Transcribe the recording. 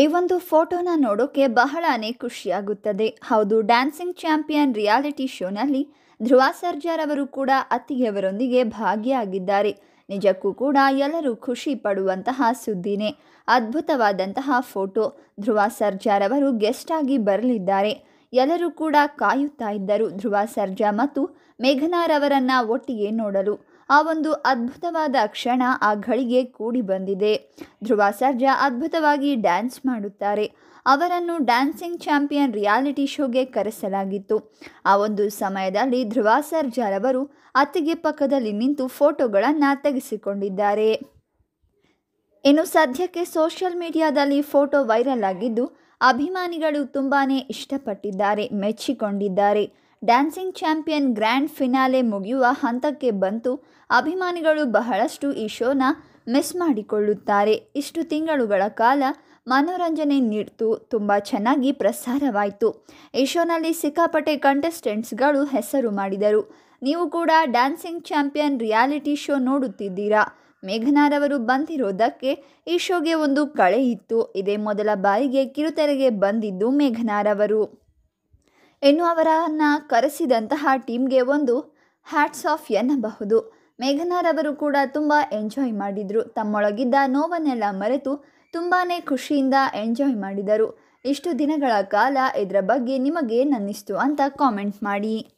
ಈ ಒಂದು ಫೋಟೋನ ನೋಡೋಕೆ ಬಹಳನೇ ಖುಷಿಯಾಗುತ್ತದೆ ಹೌದು ಡ್ಯಾನ್ಸಿಂಗ್ ಚಾಂಪಿಯನ್ ರಿಯಾಲಿಟಿ ಶೋನಲ್ಲಿ ಧ್ರುವ ಸರ್ಜಾರ್ ಅವರು ಕೂಡ ಅತ್ತಿಗೆಯವರೊಂದಿಗೆ ಭಾಗಿಯಾಗಿದ್ದಾರೆ ನಿಜಕ್ಕೂ ಕೂಡ ಎಲ್ಲರೂ ಖುಷಿ ಪಡುವಂತಹ ಸುದ್ದಿನೇ ಅದ್ಭುತವಾದಂತಹ ಫೋಟೋ ಧ್ರುವ ಸರ್ಜಾರ್ ಅವರು ಗೆಸ್ಟ್ ಆಗಿ ಬರಲಿದ್ದಾರೆ ಎಲ್ಲರೂ ಕೂಡ ಕಾಯುತ್ತಾ ಇದ್ದರು ಧ್ರುವ ಸರ್ಜಾ ಮತ್ತು ಮೇಘನಾರವರನ್ನ ಒಟ್ಟಿಗೆ ನೋಡಲು ಆ ಒಂದು ಅದ್ಭುತವಾದ ಕ್ಷಣ ಆ ಘಳಿಗೆ ಕೂಡಿ ಬಂದಿದೆ ಧ್ರುವ ಸರ್ಜಾ ಅದ್ಭುತವಾಗಿ ಡ್ಯಾನ್ಸ್ ಮಾಡುತ್ತಾರೆ ಅವರನ್ನು ಡ್ಯಾನ್ಸಿಂಗ್ ಚಾಂಪಿಯನ್ ರಿಯಾಲಿಟಿ ಶೋಗೆ ಕರೆಸಲಾಗಿತ್ತು ಆ ಒಂದು ಸಮಯದಲ್ಲಿ ಧ್ರುವ ಸರ್ಜಾರವರು ಅತ್ತಿಗೆ ಪಕ್ಕದಲ್ಲಿ ನಿಂತು ಫೋಟೋಗಳನ್ನು ತೆಗೆಸಿಕೊಂಡಿದ್ದಾರೆ ಇನ್ನು ಸದ್ಯಕ್ಕೆ ಸೋಷಿಯಲ್ ಮೀಡಿಯಾದಲ್ಲಿ ಫೋಟೋ ವೈರಲ್ ಆಗಿದ್ದು ಅಭಿಮಾನಿಗಳು ತುಂಬಾ ಇಷ್ಟಪಟ್ಟಿದ್ದಾರೆ ಮೆಚ್ಚಿಕೊಂಡಿದ್ದಾರೆ ಡ್ಯಾನ್ಸಿಂಗ್ ಚಾಂಪಿಯನ್ ಗ್ರ್ಯಾಂಡ್ ಫಿನಾಲೆ ಮುಗಿಯುವ ಹಂತಕ್ಕೆ ಬಂತು ಅಭಿಮಾನಿಗಳು ಬಹಳಷ್ಟು ಈ ಶೋನ ಮಿಸ್ ಮಾಡಿಕೊಳ್ಳುತ್ತಾರೆ ಇಷ್ಟು ತಿಂಗಳುಗಳ ಕಾಲ ಮನೋರಂಜನೆ ನೀಡ್ತು ತುಂಬ ಚೆನ್ನಾಗಿ ಪ್ರಸಾರವಾಯಿತು ಈ ಶೋನಲ್ಲಿ ಸಿಕ್ಕಾಪಟ್ಟೆ ಕಂಟೆಸ್ಟೆಂಟ್ಸ್ಗಳು ಹೆಸರು ಮಾಡಿದರು ನೀವು ಕೂಡ ಡ್ಯಾನ್ಸಿಂಗ್ ಚಾಂಪಿಯನ್ ರಿಯಾಲಿಟಿ ಶೋ ನೋಡುತ್ತಿದ್ದೀರಾ ಮೇಘನಾರವರು ಬಂದಿರೋದಕ್ಕೆ ಈ ಶೋಗೆ ಒಂದು ಕಳೆ ಇತ್ತು ಇದೇ ಮೊದಲ ಬಾರಿಗೆ ಕಿರುತೆರೆಗೆ ಬಂದಿದ್ದು ಮೇಘನಾರವರು ಎನ್ನುವರನ್ನು ಕರೆಸಿದಂತಹ ಟೀಮ್ಗೆ ಒಂದು ಹ್ಯಾಟ್ಸ್ ಆಫ್ ಎನ್ನಬಹುದು ಮೇಘನಾರವರು ಕೂಡ ತುಂಬ ಎಂಜಾಯ್ ಮಾಡಿದರು ತಮ್ಮೊಳಗಿದ್ದ ನೋವನ್ನೆಲ್ಲ ಮರೆತು ತುಂಬಾ ಖುಷಿಯಿಂದ ಎಂಜಾಯ್ ಮಾಡಿದರು ಇಷ್ಟು ದಿನಗಳ ಕಾಲ ಇದರ ಬಗ್ಗೆ ನಿಮಗೆ ನನ್ನಿಸ್ತು ಅಂತ ಕಾಮೆಂಟ್ ಮಾಡಿ